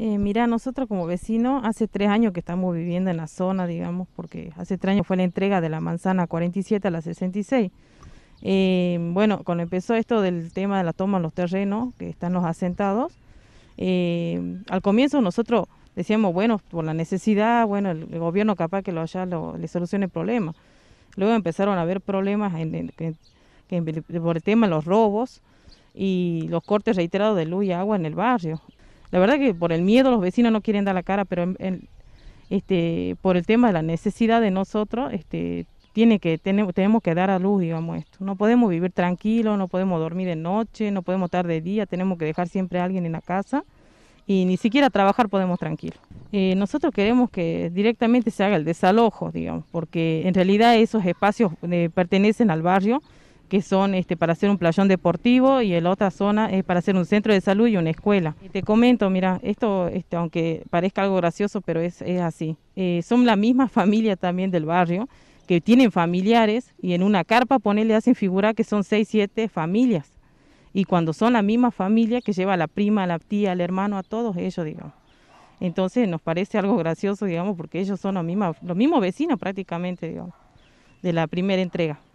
Eh, Mirá, nosotros como vecinos, hace tres años que estamos viviendo en la zona, digamos, porque hace tres años fue la entrega de la manzana 47 a la 66. Eh, bueno, cuando empezó esto del tema de la toma de los terrenos, que están los asentados, eh, al comienzo nosotros decíamos, bueno, por la necesidad, bueno, el, gobierno capaz que lo haya, le solucione el problema. Luego empezaron a haber problemas en, por el tema de los robos y los cortes reiterados de luz y agua en el barrio. La verdad que por el miedo los vecinos no quieren dar la cara, pero este, por el tema de la necesidad de nosotros, este, tiene que tenemos, que dar a luz, digamos esto. No podemos vivir tranquilos, no podemos dormir de noche, no podemos estar de día, tenemos que dejar siempre a alguien en la casa y ni siquiera trabajar podemos tranquilo. Eh, nosotros queremos que directamente se haga el desalojo, digamos, porque en realidad esos espacios eh, pertenecen al barrio que son este, para hacer un playón deportivo y en la otra zona es para hacer un centro de salud y una escuela. Te comento, mira, esto, este, aunque parezca algo gracioso, pero es, así. Eh, son la misma familia también del barrio, que tienen familiares y en una carpa le hacen figura que son seis, siete familias. Y cuando son la misma familia que lleva a la prima, a la tía, al hermano, a todos ellos, digamos. Entonces nos parece algo gracioso, digamos, porque ellos son los mismos, los mismos vecinos prácticamente, digamos, de la primera entrega.